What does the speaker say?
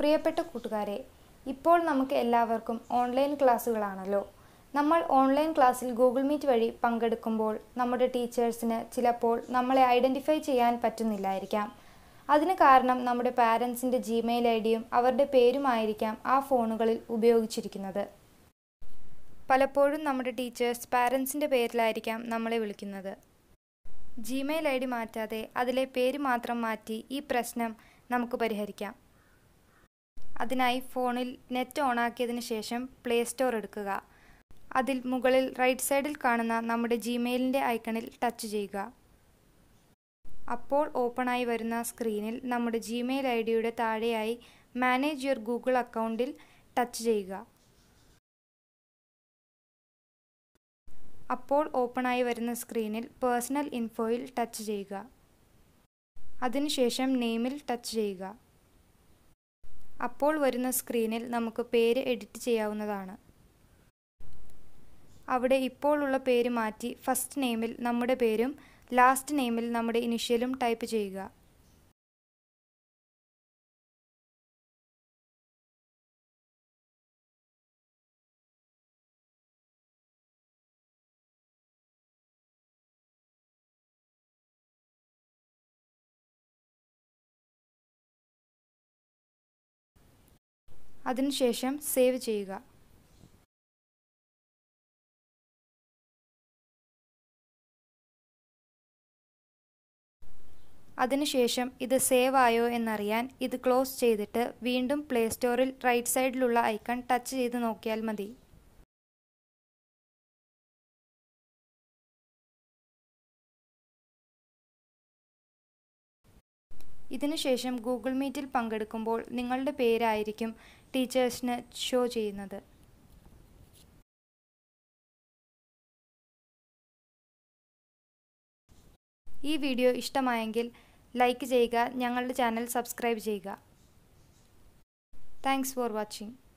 പ്രിയപ്പെട്ട കൂട്ടുകാരെ ഇപ്പോൾ നമുക്ക് എല്ലാവർക്കും ഓൺലൈൻ ക്ലാസ്സുകളാണല്ലോ നമ്മൾ ഓൺലൈൻ ക്ലാസ്സിൽ ഗൂഗിൾ മീറ്റ് വഴി പങ്കെടുക്കുമ്പോൾ നമ്മുടെ ടീച്ചേഴ്സിന് ചിലപ്പോൾ നമ്മളെ ഐഡൻറ്റിഫൈ ചെയ്യാൻ പറ്റുന്നില്ലായിരിക്കാം അതിന് കാരണം നമ്മുടെ പാരൻസിൻ്റെ ജിമെയിൽ ഐ ഡിയും അവരുടെ പേരുമായിരിക്കാം ആ ഫോണുകളിൽ ഉപയോഗിച്ചിരിക്കുന്നത് പലപ്പോഴും നമ്മുടെ ടീച്ചേഴ്സ് പാരൻസിൻ്റെ പേരിലായിരിക്കാം നമ്മളെ വിളിക്കുന്നത് ജിമെയിൽ ഐ ഡി മാറ്റാതെ അതിലെ പേര് മാത്രം മാറ്റി ഈ പ്രശ്നം നമുക്ക് പരിഹരിക്കാം അതിനായി ഫോണിൽ നെറ്റ് ഓണാക്കിയതിന് ശേഷം പ്ലേ സ്റ്റോർ എടുക്കുക അതിൽ മുകളിൽ റൈറ്റ് സൈഡിൽ കാണുന്ന നമ്മുടെ ജിമെയിലിൻ്റെ ഐക്കണിൽ ടച്ച് ചെയ്യുക അപ്പോൾ ഓപ്പണായി വരുന്ന സ്ക്രീനിൽ നമ്മുടെ ജിമെയിൽ ഐ ഡിയുടെ താഴെയായി മാനേജ് യുവർ ഗൂഗിൾ അക്കൗണ്ടിൽ ടച്ച് ചെയ്യുക അപ്പോൾ ഓപ്പണായി വരുന്ന സ്ക്രീനിൽ പേഴ്സണൽ ഇൻഫോയിൽ ടച്ച് ചെയ്യുക അതിനുശേഷം നെയിമിൽ ടച്ച് ചെയ്യുക അപ്പോൾ വരുന്ന സ്ക്രീനിൽ നമുക്ക് പേര് എഡിറ്റ് ചെയ്യാവുന്നതാണ് അവിടെ ഇപ്പോഴുള്ള പേര് മാറ്റി ഫസ്റ്റ് നെയിമിൽ നമ്മുടെ പേരും ലാസ്റ്റ് നെയിമിൽ നമ്മുടെ ഇനിഷ്യലും ടൈപ്പ് ചെയ്യുക അതിനുശേഷം സേവ് ചെയ്യുക അതിനുശേഷം ഇത് സേവ് ആയോ എന്നറിയാൻ ഇത് ക്ലോസ് ചെയ്തിട്ട് വീണ്ടും പ്ലേ സ്റ്റോറിൽ റൈറ്റ് സൈഡിലുള്ള ഐക്കൺ ടച്ച് ചെയ്ത് നോക്കിയാൽ മതി ഇതിനുശേഷം ഗൂഗിൾ മീറ്റിൽ പങ്കെടുക്കുമ്പോൾ നിങ്ങളുടെ പേരായിരിക്കും ടീച്ചേഴ്സിന് ഷോ ചെയ്യുന്നത് ഈ വീഡിയോ ഇഷ്ടമായെങ്കിൽ ലൈക്ക് ചെയ്യുക ഞങ്ങളുടെ ചാനൽ സബ്സ്ക്രൈബ് ചെയ്യുക താങ്ക്സ് ഫോർ വാച്ചിങ്